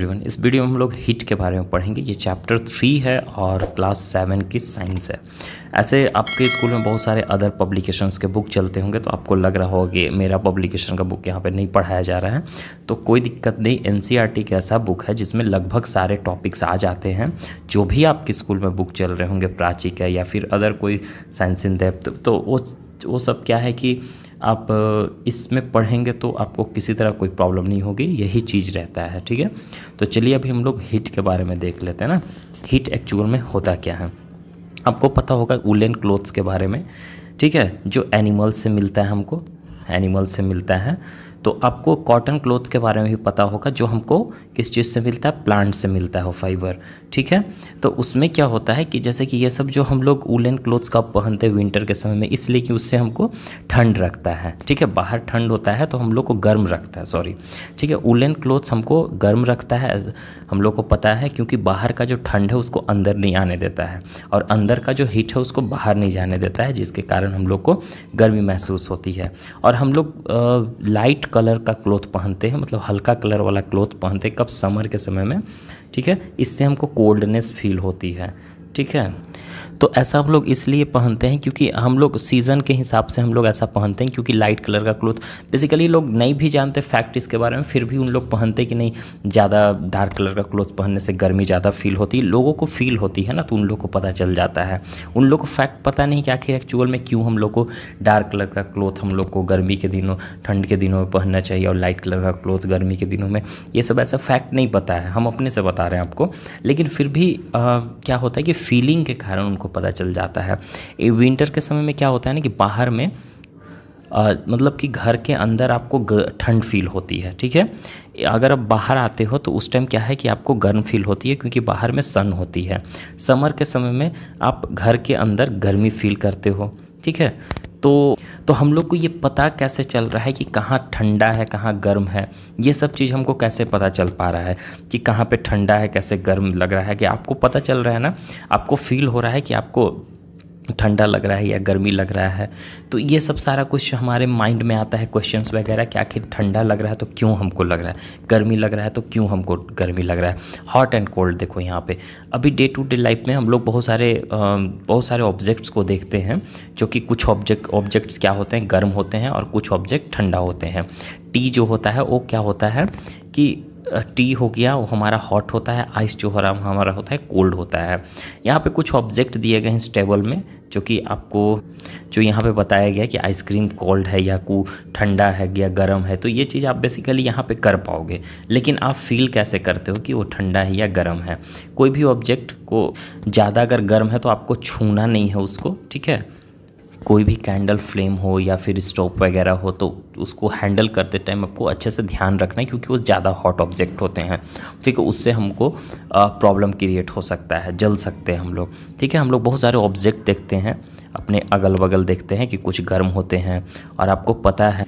Everyone इस video में हम लोग हिट के बारे में पढ़ेंगे ये चैप्टर थ्री है और क्लास सेवन की साइंस है ऐसे आपके स्कूल में बहुत सारे अदर पब्लिकेशंस के बुक चलते होंगे तो आपको लग रहा होगा कि मेरा पब्लिकेशन का बुक यहाँ पे नहीं पढ़ाया जा रहा है तो कोई दिक्कत नहीं एन सी आर टी ऐसा बुक है जिसमें लगभग सारे टॉपिक्स आ जाते हैं जो भी आपके स्कूल में बुक चल रहे होंगे प्राची का या फिर अदर कोई साइंस इन डेप्थ तो वो वो सब क्या है कि आप इसमें पढ़ेंगे तो आपको किसी तरह कोई प्रॉब्लम नहीं होगी यही चीज़ रहता है ठीक है तो चलिए अभी हम लोग हीट के बारे में देख लेते हैं ना हीट एक्चुअल में होता क्या है आपको पता होगा उलन क्लोथ्स के बारे में ठीक है जो एनिमल से मिलता है हमको एनिमल से मिलता है तो आपको कॉटन क्लोथ्स के बारे में भी पता होगा जो हमको किस चीज़ से मिलता है प्लांट से मिलता है वो फाइबर ठीक है तो उसमें क्या होता है कि जैसे कि ये सब जो हम लोग वूलन क्लोथ्स का पहनते हैं विंटर के समय में इसलिए कि उससे हमको ठंड रखता है ठीक है बाहर ठंड होता है तो हम लोग को गर्म रखता है सॉरी ठीक है वूलन क्लोथ्स हमको गर्म रखता है हम लोग को पता है क्योंकि बाहर का जो ठंड है उसको अंदर नहीं आने देता है और अंदर का जो हीट है उसको बाहर नहीं जाने देता है जिसके कारण हम लोग को गर्मी महसूस होती है और हम लोग लाइट कलर का क्लोथ पहनते हैं मतलब हल्का कलर वाला क्लोथ पहनते हैं कब समर के समय में ठीक है इससे हमको कोल्डनेस फील होती है ठीक है तो ऐसा हम लोग इसलिए पहनते हैं क्योंकि हम लोग सीज़न के हिसाब से हम लोग ऐसा पहनते हैं क्योंकि लाइट कलर का क्लोथ बेसिकली लोग नहीं भी जानते फैक्ट इसके बारे में फिर भी उन लोग पहनते कि नहीं ज़्यादा डार्क कलर का क्लोथ पहनने से गर्मी ज़्यादा फील होती है लोगों को फील होती है ना तो उन लोग को पता चल जाता है उन लोग को फैक्ट पता नहीं कि आखिर एक्चुअल में क्यों हम लोग को डार्क कलर का क्लोथ हम लोग को गर्मी के दिनों ठंड के दिनों में पहनना चाहिए और लाइट कलर का क्लोथ गर्मी के दिनों में ये सब ऐसा फैक्ट नहीं पता है हम अपने से बता रहे हैं आपको लेकिन फिर भी क्या होता है कि फीलिंग के कारण उनको आपको पता चल जाता है ये विंटर के समय में क्या होता है ना कि बाहर में आ, मतलब कि घर के अंदर आपको ठंड फील होती है ठीक है अगर आप बाहर आते हो तो उस टाइम क्या है कि आपको गर्म फील होती है क्योंकि बाहर में सन होती है समर के समय में आप घर के अंदर गर्मी फील करते हो ठीक है तो तो हम लोग को ये पता कैसे चल रहा है कि कहाँ ठंडा है कहाँ गर्म है ये सब चीज़ हमको कैसे पता चल पा रहा है कि कहाँ पे ठंडा है कैसे गर्म लग रहा है कि आपको पता चल रहा है ना आपको फील हो रहा है कि आपको ठंडा लग रहा है या गर्मी लग रहा है तो ये सब सारा कुछ हमारे माइंड में आता है क्वेश्चंस वगैरह कि आखिर ठंडा लग रहा है तो क्यों हमको लग रहा है गर्मी लग रहा है तो क्यों हमको गर्मी लग रहा है हॉट एंड कोल्ड देखो यहाँ पे अभी डे टू डे लाइफ में हम लोग बहुत सारे बहुत सारे ऑब्जेक्ट्स को देखते हैं जो कि कुछ ऑब्जेक्ट ऑब्जेक्ट्स क्या होते हैं गर्म होते हैं और कुछ ऑब्जेक्ट ठंडा होते हैं टी जो होता है वो क्या होता है कि टी हो गया वो हमारा हॉट होता है आइस जो हरा हमारा होता है कोल्ड होता है यहाँ पे कुछ ऑब्जेक्ट दिए गए हैं इस टेबल में जो कि आपको जो यहाँ पे बताया गया कि आइसक्रीम कोल्ड है या को ठंडा है या गर्म है तो ये चीज़ आप बेसिकली यहाँ पे कर पाओगे लेकिन आप फील कैसे करते हो कि वो ठंडा है या गर्म है कोई भी ऑब्जेक्ट को ज़्यादा अगर गर्म है तो आपको छूना नहीं है उसको ठीक है कोई भी कैंडल फ्लेम हो या फिर स्टोव वगैरह हो तो उसको हैंडल करते टाइम आपको अच्छे से ध्यान रखना है क्योंकि वो ज़्यादा हॉट ऑब्जेक्ट होते हैं ठीक है उससे हमको प्रॉब्लम क्रिएट हो सकता है जल सकते हैं हम लोग ठीक है हम लोग बहुत सारे ऑब्जेक्ट देखते हैं अपने अगल बगल देखते हैं कि कुछ गर्म होते हैं और आपको पता है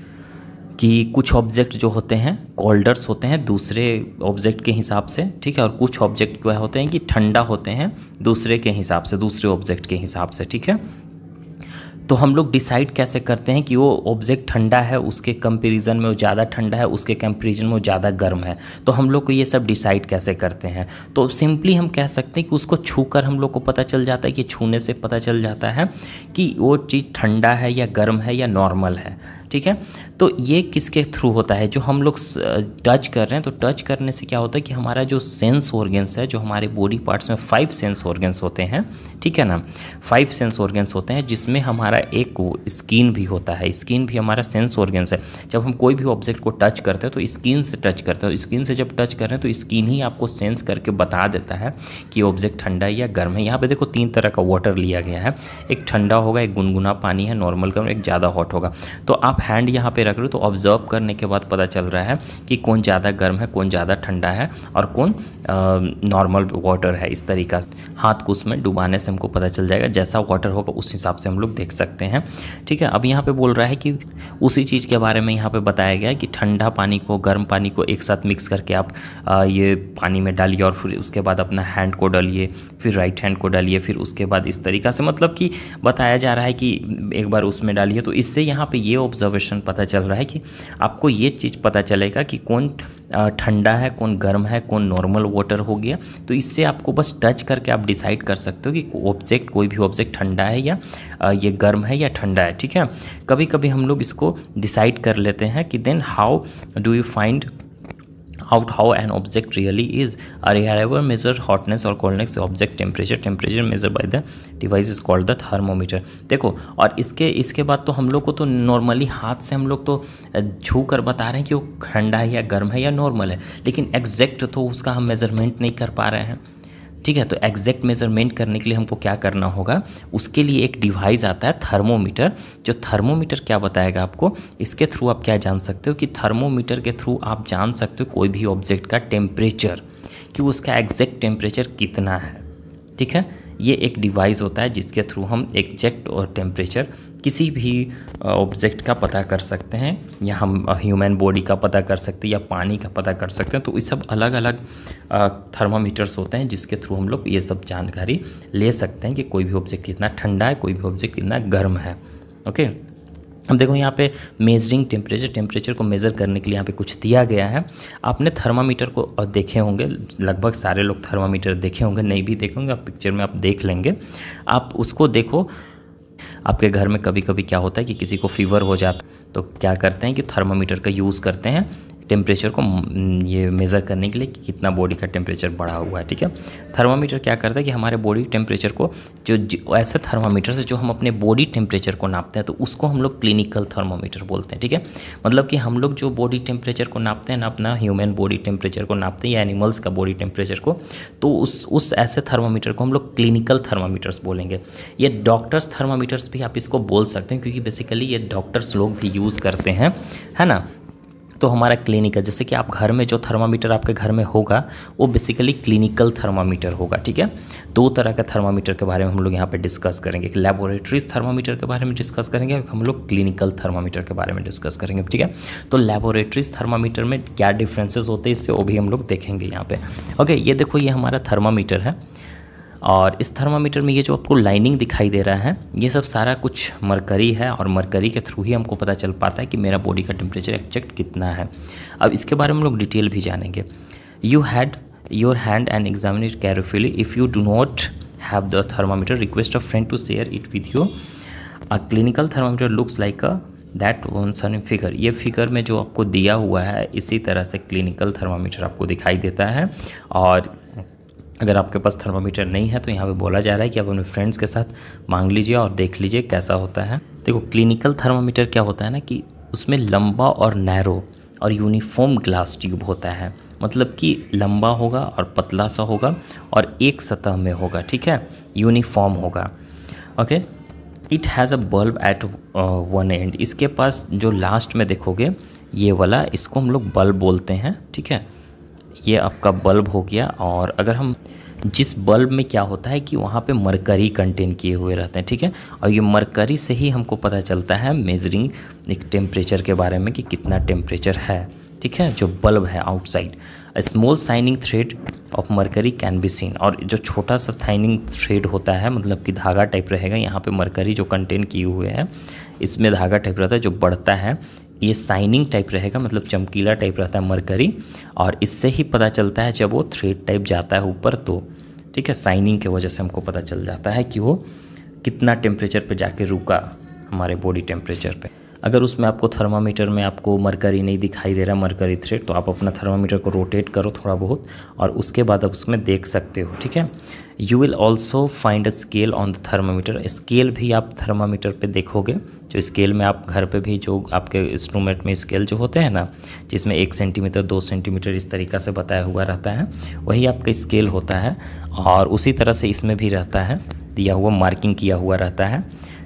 कि कुछ ऑब्जेक्ट जो होते हैं कोल्डर्स होते हैं दूसरे ऑब्जेक्ट के हिसाब से ठीक है और कुछ ऑब्जेक्ट क्या होते हैं कि ठंडा होते हैं दूसरे के हिसाब से दूसरे ऑब्जेक्ट के हिसाब से ठीक है तो हम लोग डिसाइड कैसे करते हैं कि वो ऑब्जेक्ट ठंडा है उसके कंपेरिजन में वो ज़्यादा ठंडा है उसके कंपेरिजन में वो ज़्यादा गर्म है तो हम लोग को ये सब डिसाइड कैसे करते हैं तो सिंपली हम कह सकते हैं कि उसको छू कर हम लोग को पता चल जाता है कि छूने से पता चल जाता है कि वो चीज़ ठंडा है या गर्म है या नॉर्मल है ठीक है तो ये किसके थ्रू होता है जो हम लोग टच कर रहे हैं तो टच करने से क्या होता है कि हमारा जो सेंस ऑर्गेंस है जो हमारे बॉडी पार्ट्स में फाइव सेंस ऑर्गेंस होते हैं ठीक है ना फाइव सेंस ऑर्गेंस होते हैं जिसमें हमारा एक स्किन भी होता है स्किन भी हमारा सेंस ऑर्गेंस है जब हम कोई भी ऑब्जेक्ट को टच करते हैं तो स्किन से टच करते हैं स्किन से जब टच कर रहे हैं तो स्किन ही आपको सेंस करके बता देता है कि ऑब्जेक्ट ठंडा है या गर्म है यहाँ पर देखो तीन तरह का वाटर लिया गया है एक ठंडा होगा एक गुनगुना पानी है नॉर्मल गर्म एक ज़्यादा हॉट होगा तो आप आप हैंड यहाँ पे रख रहे हो तो ऑब्ज़र्व करने के बाद पता चल रहा है कि कौन ज़्यादा गर्म है कौन ज़्यादा ठंडा है और कौन नॉर्मल वाटर है इस तरीका से हाथ को उसमें डुबाने से हमको पता चल जाएगा जैसा वाटर होगा उस हिसाब से हम लोग देख सकते हैं ठीक है अब यहाँ पर बोल रहा है कि उसी चीज़ के बारे में यहाँ पर बताया गया है कि ठंडा पानी को गर्म पानी को एक साथ मिक्स करके आप ये पानी में डालिए और फिर उसके बाद अपना हैंड को डालिए फिर राइट हैंड को डालिए फिर उसके बाद इस तरीका से मतलब कि बताया जा रहा है कि एक बार उसमें डालिए तो इससे यहाँ पर ये ऑब्जर्व ऑब्जर्वेशन पता चल रहा है कि आपको ये चीज़ पता चलेगा कि कौन ठंडा है कौन गर्म है कौन नॉर्मल वाटर हो गया तो इससे आपको बस टच करके आप डिसाइड कर सकते हो कि ऑब्जेक्ट कोई भी ऑब्जेक्ट ठंडा है या ये गर्म है या ठंडा है ठीक है कभी कभी हम लोग इसको डिसाइड कर लेते हैं कि then how do you find out how an object really is. A reliable measure hotness or coldness object temperature. Temperature measured by the device is called the thermometer. देखो और इसके इसके बाद तो हम लोग को तो नॉर्मली हाथ से हम लोग तो छू कर बता रहे हैं कि वो ठंडा है या गर्म है या नॉर्मल है लेकिन एग्जैक्ट तो उसका हम मेजरमेंट नहीं कर पा रहे हैं ठीक है तो एग्जैक्ट मेजरमेंट करने के लिए हमको क्या करना होगा उसके लिए एक डिवाइस आता है थर्मोमीटर जो थर्मोमीटर क्या बताएगा आपको इसके थ्रू आप क्या जान सकते हो कि थर्मोमीटर के थ्रू आप जान सकते हो कोई भी ऑब्जेक्ट का टेम्परेचर कि उसका एग्जैक्ट टेम्परेचर कितना है ठीक है ये एक डिवाइस होता है जिसके थ्रू हम एग्जैक्ट और टेम्परेचर किसी भी ऑब्जेक्ट का पता कर सकते हैं या हम ह्यूमन बॉडी का पता कर सकते हैं या पानी का पता कर सकते हैं तो ये सब अलग अलग थर्मामीटर्स होते हैं जिसके थ्रू हम लोग ये सब जानकारी ले सकते हैं कि कोई भी ऑब्जेक्ट कितना ठंडा है कोई भी ऑब्जेक्ट कितना गर्म है ओके अब देखो यहाँ पे मेजरिंग टेम्परेचर टेम्परेचर को मेज़र करने के लिए यहाँ पे कुछ दिया गया है आपने थर्मामीटर को देखे होंगे लगभग सारे लोग थर्मामीटर देखे होंगे नहीं भी देखे होंगे आप पिक्चर में आप देख लेंगे आप उसको देखो आपके घर में कभी कभी क्या होता है कि किसी को फीवर हो जाता है तो क्या करते हैं कि थर्मामीटर का यूज़ करते हैं टेम्परेचर को हम्म, ये मेज़र करने के लिए कि कितना बॉडी का टेम्परेचर बढ़ा हुआ है ठीक है थर्मामीटर क्या करता है कि हमारे बॉडी टेम्परेचर को जो, जो ऐसे थर्मामीटर से जो हम अपने बॉडी टेम्परेचर को नापते हैं तो उसको हम लोग क्लिनिकल थर्मामीटर बोलते हैं ठीक है मतलब कि हम लोग जो बॉडी टेम्परेचर को नापते हैं ना अपना ह्यूमन बॉडी टेम्परेचर को नापते हैं या एनिमल्स का बॉडी टेम्परेचर को तो उस उस ऐसे थर्मामीटर को हम लोग क्लिनिकल थर्मामीटर्स बोलेंगे ये डॉक्टर्स थर्मामीटर्स भी आप इसको बोल सकते हैं क्योंकि बेसिकली ये डॉक्टर्स लोग भी यूज़ करते हैं है ना तो हमारा क्लिनिकल जैसे कि आप घर में जो थर्मामीटर आपके घर में होगा वो बेसिकली क्लिनिकल थर्मामीटर होगा ठीक है दो तरह के थर्मामीटर के बारे में हम लोग यहाँ पर डिस्कस करेंगे एक लेबोरेटरीज थर्मामीटर के बारे में डिस्कस करेंगे हम लोग क्लिनिकल थर्मामीटर के बारे में डिस्कस करेंगे ठीक है तो लेबोरेटरीज थर्मामीटर में क्या डिफ्रेंसेज होते हैं इससे वो भी हम लोग देखेंगे यहाँ पर ओके ये देखो ये हमारा थर्मामीटर है और इस थर्मामीटर में ये जो आपको लाइनिंग दिखाई दे रहा है ये सब सारा कुछ मरकरी है और मरकरी के थ्रू ही हमको पता चल पाता है कि मेरा बॉडी का टेम्परेचर एक्जैक्ट कितना है अब इसके बारे में हम लोग डिटेल भी जानेंगे you had your hand and examine it if you do not have the thermometer request a friend to share it with you a clinical thermometer looks like a that one sun figure ये figure में जो आपको दिया हुआ है इसी तरह से क्लिनिकल थर्मामीटर आपको दिखाई देता है और अगर आपके पास थर्मामीटर नहीं है तो यहाँ पे बोला जा रहा है कि आप अपने फ्रेंड्स के साथ मांग लीजिए और देख लीजिए कैसा होता है देखो क्लिनिकल थर्मामीटर क्या होता है ना कि उसमें लंबा और नैरो और यूनिफॉर्म ग्लास ट्यूब होता है मतलब कि लंबा होगा और पतला सा होगा और एक सतह में होगा ठीक है यूनिफॉर्म होगा okay it has a bulb at one end इसके पास जो लास्ट में देखोगे ये वाला इसको हम लोग बल्ब बोलते हैं ठीक है ये आपका बल्ब हो गया और अगर हम जिस बल्ब में क्या होता है कि वहाँ पे मरकरी कंटेन किए हुए रहते हैं ठीक है और ये मरकरी से ही हमको पता चलता है मेजरिंग एक टेम्परेचर के बारे में कि कितना टेम्परेचर है ठीक है जो बल्ब है outside small shining thread of mercury can be seen और जो छोटा सा साइनिंग थ्रेड होता है मतलब कि धागा टाइप रहेगा यहाँ पे मरकरी जो कंटेन किए हुए हैं इसमें धागा टाइप रहता है जो बढ़ता है ये साइनिंग टाइप रहेगा मतलब चमकीला टाइप रहता है मरकरी और इससे ही पता चलता है जब वो थ्रेड टाइप जाता है ऊपर तो ठीक है साइनिंग के वजह से हमको पता चल जाता है कि वो कितना टेम्परेचर पे जाके रुका हमारे बॉडी टेम्परेचर पे अगर उसमें आपको थर्मामीटर में आपको मरकरी नहीं दिखाई दे रहा मरकरी थ्रेड तो आप अपना थर्मामीटर को रोटेट करो थोड़ा बहुत और उसके बाद आप उसमें देख सकते हो ठीक है you will also find a scale on the thermometer scale भी आप थर्मामीटर पे देखोगे जो स्केल में आप घर पे भी जो आपके इंस्ट्रूमेंट में स्केल जो होते हैं ना जिसमें एक सेंटीमीटर दो सेंटीमीटर इस तरीक़ा से बताया हुआ रहता है वही आपका स्केल होता है और उसी तरह से इसमें भी रहता है दिया हुआ मार्किंग किया हुआ रहता है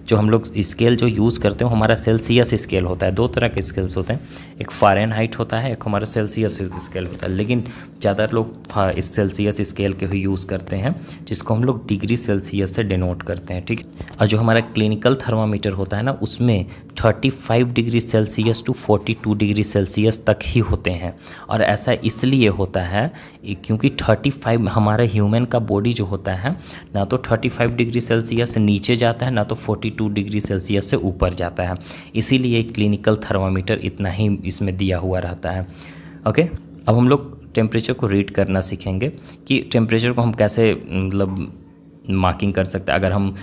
जो हम लोग स्केल जो यूज़ करते हैं हमारा सेल्सियस स्केल होता है दो तरह के स्केल्स होते हैं एक फॉरन हाइट होता है एक हमारा सेल्सियस स्केल होता है लेकिन ज़्यादातर लोग इस सेल्सियस स्केल के ही यूज़ करते हैं जिसको हम लोग डिग्री सेल्सियस से डिनोट करते हैं ठीक है और जो हमारा क्लिनिकल थर्मामीटर होता है ना उसमें 35 degree Celsius to 42 degree Celsius तक ही होते हैं और ऐसा इसलिए होता है क्योंकि 35 हमारा ह्यूमन का बॉडी जो होता है ना तो 35 डिग्री सेल्सियस नीचे जाता है ना तो फोर्टी टू डिग्री सेल्सियस से ऊपर जाता है इसीलिए क्लिनिकल थर्मामीटर इतना ही इसमें दिया हुआ रहता है ओके अब हम लोग टेम्परेचर को रीड करना सीखेंगे कि टेम्परेचर को हम कैसे मतलब मार्किंग कर सकते हैं अगर हम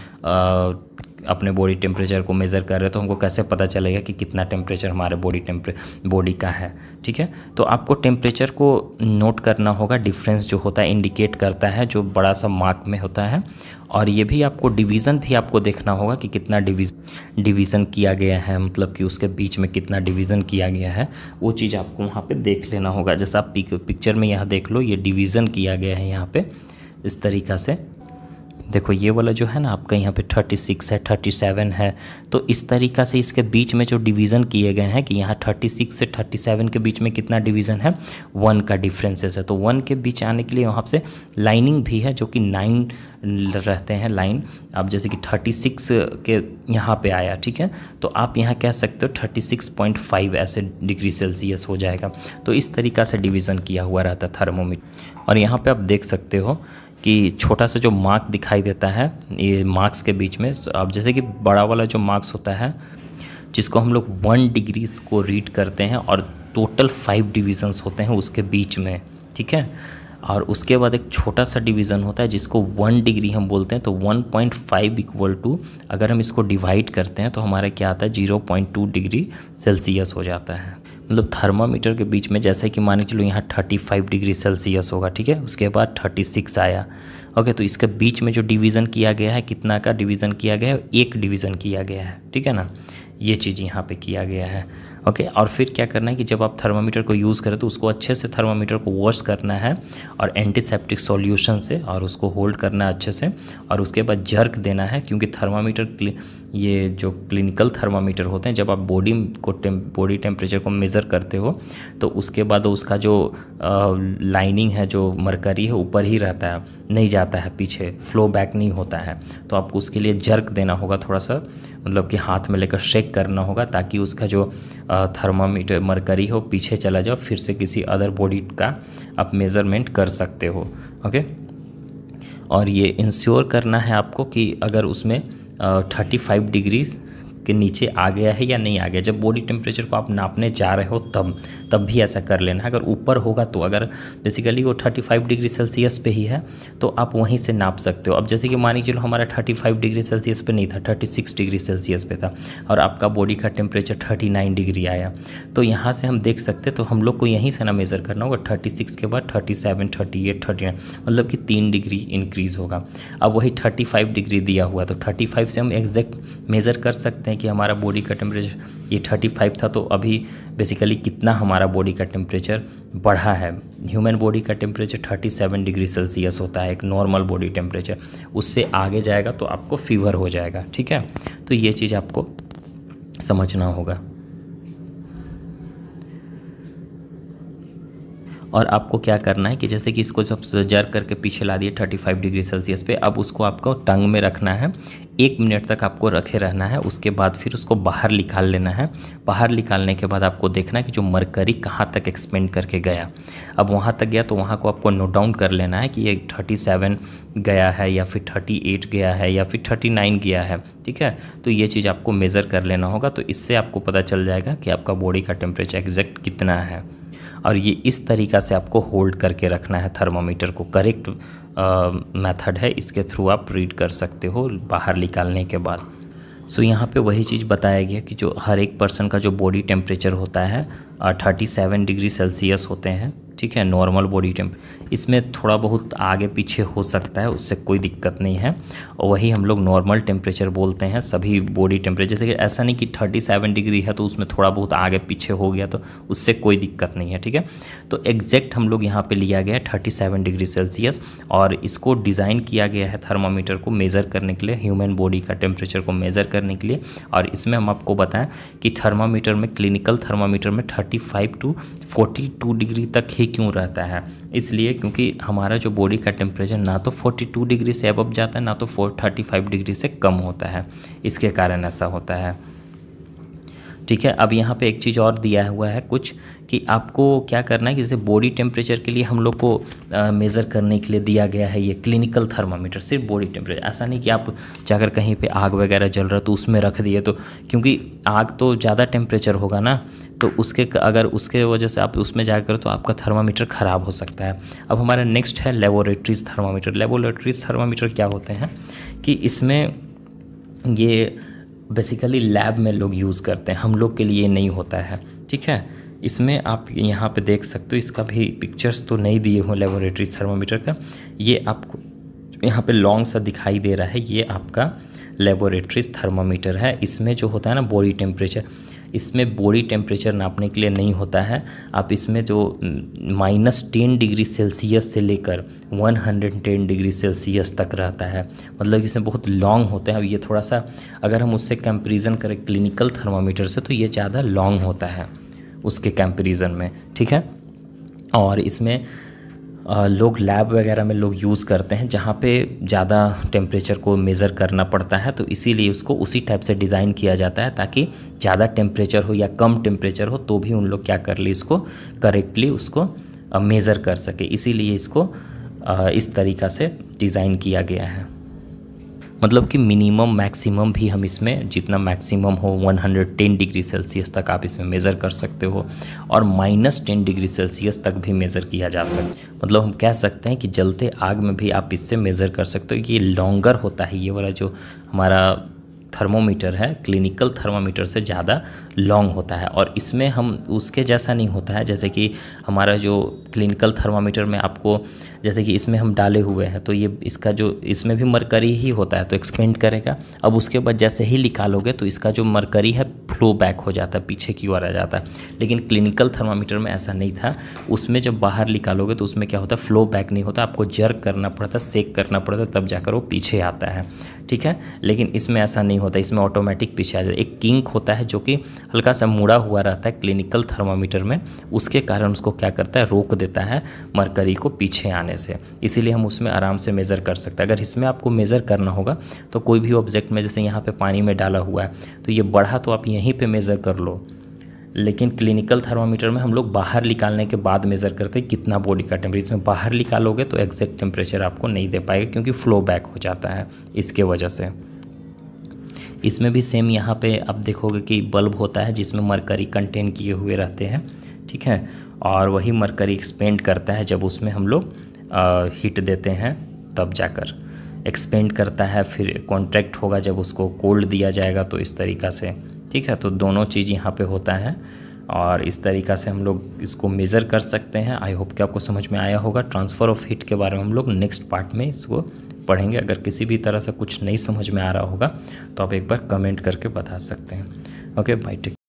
अपने बॉडी टेम्परेचर को मेज़र कर रहे हैं तो हमको कैसे पता चलेगा कि कितना टेम्परेचर हमारे बॉडी टेम्परे बॉडी का है ठीक है तो आपको टेम्परेचर को नोट करना होगा डिफरेंस जो होता है इंडिकेट करता है जो बड़ा सा मार्क में होता है और ये भी आपको डिवीज़न भी आपको देखना होगा कि कितना डिवीज डिवीज़न किया गया है मतलब कि उसके बीच में कितना डिवीज़न किया गया है वो चीज़ आपको वहाँ पे देख लेना होगा जैसा आप पिक्चर में यहाँ देख लो ये डिवीज़न किया गया है यहाँ पे इस तरीक़ा से देखो ये वाला जो है ना आपका यहाँ पे 36 है 37 है तो इस तरीका से इसके बीच में जो डिवीज़न किए गए हैं कि यहाँ 36 से 37 के बीच में कितना डिवीज़न है वन का डिफरेंसेस है तो वन के बीच आने के लिए वहाँ से लाइनिंग भी है जो कि नाइन रहते हैं लाइन आप जैसे कि 36 के यहाँ पे आया ठीक है तो आप यहाँ कह सकते हो 36.5 ऐसे डिग्री सेल्सियस हो जाएगा तो इस तरीका से डिवीज़न किया हुआ रहता है थर्मोमीटर और यहाँ पर आप देख सकते हो कि छोटा सा जो मार्क दिखाई देता है ये मार्क्स के बीच में अब तो जैसे कि बड़ा वाला जो मार्क्स होता है जिसको हम लोग वन डिग्रीज को रीड करते हैं और टोटल फाइव डिविजन्स होते हैं उसके बीच में ठीक है और उसके बाद एक छोटा सा डिवीज़न होता है जिसको वन डिग्री हम बोलते हैं तो one point five equal to अगर हम इसको डिवाइड करते हैं तो हमारा क्या आता है zero point two degree Celsius हो जाता है मतलब थर्मामीटर के बीच में जैसे कि मान के चलो यहाँ थर्टी फाइव डिग्री सेल्सियस होगा ठीक है उसके बाद थर्टी सिक्स आया ओके तो इसके बीच में जो डिवीज़न किया गया है कितना का डिवीज़न किया गया है एक डिवीज़न किया गया है ठीक है ना ये चीज़ यहाँ पे किया गया है ओके और फिर क्या करना है कि जब आप थर्मामीटर को यूज़ करें तो उसको अच्छे से थर्मामीटर को वॉश करना है और एंटीसेप्टिक सॉल्यूशन से और उसको होल्ड करना है अच्छे से और उसके बाद जर्क देना है क्योंकि थर्मामीटर ये जो क्लिनिकल थर्मामीटर होते हैं जब आप बॉडी को टेम, बॉडी टेम्परेचर को मेज़र करते हो तो उसके बाद उसका जो आ, लाइनिंग है जो मरकरी है ऊपर ही रहता है नहीं जाता है पीछे फ्लो बैक नहीं होता है तो आपको उसके लिए जर्क देना होगा थोड़ा सा मतलब कि हाथ में लेकर शेक करना होगा ताकि उसका जो थर्मामीटर मरकरी हो पीछे चला जाओ फिर से किसी अदर बॉडी का आप मेज़रमेंट कर सकते हो ओके और ये इंश्योर करना है आपको कि अगर उसमें थर्टी फाइव डिग्री के नीचे आ गया है या नहीं आ गया जब बॉडी टेम्परेचर को आप नापने जा रहे हो तब तब भी ऐसा कर लेना अगर ऊपर होगा तो अगर बेसिकली वो 35 डिग्री सेल्सियस पे ही है तो आप वहीं से नाप सकते हो अब जैसे कि मान के चलो हमारा 35 डिग्री सेल्सियस पे नहीं था 36 डिग्री सेल्सियस पे था और आपका बॉडी का टेम्परेचर 39 डिग्री आया तो यहाँ से हम देख सकते तो हम लोग को यहीं से ना मेज़र करना होगा थर्टी सिक्स के बाद thirty seven thirty eight thirty nine मतलब कि तीन डिग्री इंक्रीज़ होगा अब वही थर्टी फाइव डिग्री दिया हुआ तो थर्टी फाइव से हम एग्जैक्ट मेज़र कर सकते हैं कि हमारा बॉडी का टेम्परेचर ये 35 था तो अभी बेसिकली कितना हमारा बॉडी का टेम्परेचर बढ़ा है ह्यूमन बॉडी का टेम्परेचर 37 डिग्री सेल्सियस होता है एक नॉर्मल बॉडी टेम्परेचर उससे आगे जाएगा तो आपको फीवर हो जाएगा ठीक है तो ये चीज़ आपको समझना होगा और आपको क्या करना है कि जैसे कि इसको जब जर करके पीछे ला दिए 35 डिग्री सेल्सियस पे अब उसको आपको टंग में रखना है एक मिनट तक आपको रखे रहना है उसके बाद फिर उसको बाहर निकाल लेना है बाहर निकालने के बाद आपको देखना है कि जो मरकरी कहाँ तक एक्सपेंड करके गया अब वहाँ तक गया तो वहाँ को आपको नोट डाउन कर लेना है कि ये 37 गया है या फिर 38 गया है या फिर 39 गया है ठीक है तो ये चीज़ आपको मेज़र कर लेना होगा तो इससे आपको पता चल जाएगा कि आपका बॉडी का टेम्परेचर एग्जैक्ट कितना है और ये इस तरीका से आपको होल्ड करके रखना है थर्मोमीटर को करेक्ट मेथड है इसके थ्रू आप रीड कर सकते हो बाहर निकालने के बाद सो so, यहाँ पे वही चीज़ बताया गया कि जो हर एक पर्सन का जो बॉडी टेम्परेचर होता है थर्टी सेवन डिग्री सेल्सियस होते हैं ठीक है नॉर्मल बॉडी टेम्प इसमें थोड़ा बहुत आगे पीछे हो सकता है उससे कोई दिक्कत नहीं है और वही हम लोग नॉर्मल टेम्परेचर बोलते हैं सभी बॉडी टेम्परेचर जैसे कि ऐसा नहीं कि थर्टी सेवन डिग्री है तो उसमें थोड़ा बहुत आगे पीछे हो गया तो उससे कोई दिक्कत नहीं है ठीक है तो एग्जैक्ट हम लोग यहाँ पर लिया गया है थर्टी सेवन डिग्री सेल्सियस और इसको डिज़ाइन किया गया है थर्मामीटर को मेज़र करने के लिए ह्यूमन बॉडी का टेम्परेचर को मेज़र करने के लिए और इसमें हम आपको बताएं कि थर्मामीटर में क्लिनिकल थर्मामीटर में thirty five to forty two degree तक ही क्यों रहता है इसलिए क्योंकि हमारा जो बॉडी का टेम्परेचर ना तो 42 डिग्री से अब जाता है ना तो 435 डिग्री से कम होता है इसके कारण ऐसा होता है ठीक है अब यहाँ पे एक चीज़ और दिया हुआ है कुछ कि आपको क्या करना है कि जैसे बॉडी टेम्परेचर के लिए हम लोग को मेज़र करने के लिए दिया गया है ये क्लिनिकल थर्मामीटर सिर्फ बॉडी टेम्परेचर ऐसा नहीं कि आप जाकर कहीं पे आग वगैरह जल रहा तो उसमें रख दिए तो क्योंकि आग तो ज़्यादा टेम्परेचर होगा ना तो उसके अगर उसके वजह से आप उसमें जाकर तो आपका थर्मामीटर ख़राब हो सकता है अब हमारा नेक्स्ट है लेबोरेटरीज थर्मामीटर लेबोरेटरीज थर्मामीटर क्या होते हैं कि इसमें ये बेसिकली लैब में लोग यूज़ करते हैं हम लोग के लिए नहीं होता है ठीक है इसमें आप यहाँ पे देख सकते हो इसका भी पिक्चर्स तो नहीं दिए हों लेबोरेटरी थर्मामीटर का ये आपको यहाँ पे लॉन्ग सा दिखाई दे रहा है ये आपका लेबोरेटरी थर्मामीटर है इसमें जो होता है ना बॉडी टेम्परेचर इसमें बॉडी टेम्परेचर नापने के लिए नहीं होता है आप इसमें जो माइनस टेन डिग्री सेल्सियस से लेकर one hundred ten degree Celsius तक रहता है मतलब इसमें बहुत लॉन्ग होते हैं ये थोड़ा सा अगर हम उससे कंपेरिजन करें क्लिनिकल थर्मामीटर से तो ये ज़्यादा लॉन्ग होता है उसके कंपेरिजन में ठीक है और इसमें लोग लैब वगैरह में लोग यूज़ करते हैं जहाँ पे ज़्यादा टेम्परेचर को मेज़र करना पड़ता है तो इसीलिए उसको उसी टाइप से डिज़ाइन किया जाता है ताकि ज़्यादा टेम्परेचर हो या कम टेम्परेचर हो तो भी उन लोग क्या कर ले इसको करेक्टली उसको मेज़र कर सके इसीलिए इसको इस तरीक़ा से डिज़ाइन किया गया है मतलब कि मिनिमम मैक्सिमम भी हम इसमें जितना मैक्सिमम हो 110 डिग्री सेल्सियस तक आप इसमें मेज़र कर सकते हो और माइनस टेन डिग्री सेल्सियस तक भी मेज़र किया जा सकता मतलब हम कह सकते हैं कि जलते आग में भी आप इससे मेज़र कर सकते हो ये लॉन्गर होता है ये वाला जो हमारा थर्मोमीटर है क्लिनिकल थर्मोमीटर से ज़्यादा लॉन्ग होता है और इसमें हम उसके जैसा नहीं होता है जैसे कि हमारा जो क्लिनिकल थर्मोमीटर में आपको जैसे कि इसमें हम डाले हुए हैं तो ये इसका जो इसमें भी मरकरी ही होता है तो एक्सपेंड करेगा अब उसके बाद जैसे ही निकालोगे तो इसका जो मरकरी है फ्लो बैक हो जाता है पीछे की ओर आ जाता है लेकिन क्लिनिकल थर्मामीटर में ऐसा नहीं था उसमें जब बाहर निकालोगे तो उसमें क्या होता है फ्लो बैक नहीं होता आपको जर्क करना पड़ता सेक करना पड़ता तब जाकर वो पीछे आता है ठीक है लेकिन इसमें ऐसा नहीं नहीं होता इसमें ऑटोमेटिक पीछे आ जाता है एक किंक होता है जो कि हल्का सा मुड़ा हुआ रहता है क्लिनिकल थर्मामीटर में उसके कारण उसको क्या करता है रोक देता है मरकरी को पीछे आने से इसीलिए हम उसमें आराम से मेज़र कर सकते हैं अगर इसमें आपको मेज़र करना होगा तो कोई भी ऑब्जेक्ट में जैसे यहाँ पर पानी में डाला हुआ है तो ये बढ़ा तो आप यहीं पर मेज़र कर लो लेकिन क्लिनिकल थर्मामीटर में हम लोग बाहर निकालने के बाद मेज़र करते हैं कितना बॉडी का टेम्परेचर इसमें बाहर निकालोगे तो एग्जैक्ट टेम्परेचर आपको नहीं दे पाएगा क्योंकि फ्लो बैक हो जाता है इसके वजह से इसमें भी सेम यहाँ पे आप देखोगे कि बल्ब होता है जिसमें मरकरी कंटेन किए हुए रहते हैं ठीक है और वही मरकरी एक्सपेंड करता है जब उसमें हम लोग हीट देते हैं तब जाकर एक्सपेंड करता है फिर कॉन्ट्रैक्ट होगा जब उसको कोल्ड दिया जाएगा तो इस तरीका से ठीक है तो दोनों चीज़ यहाँ पर होता है और इस तरीका से हम लोग इसको मेज़र कर सकते हैं आई होप कि आपको समझ में आया होगा ट्रांसफ़र ऑफ हीट के बारे में हम लोग नेक्स्ट पार्ट में इसको पढ़ेंगे अगर किसी भी तरह से कुछ नहीं समझ में आ रहा होगा तो आप एक बार कमेंट करके बता सकते हैं ओके बाई टेक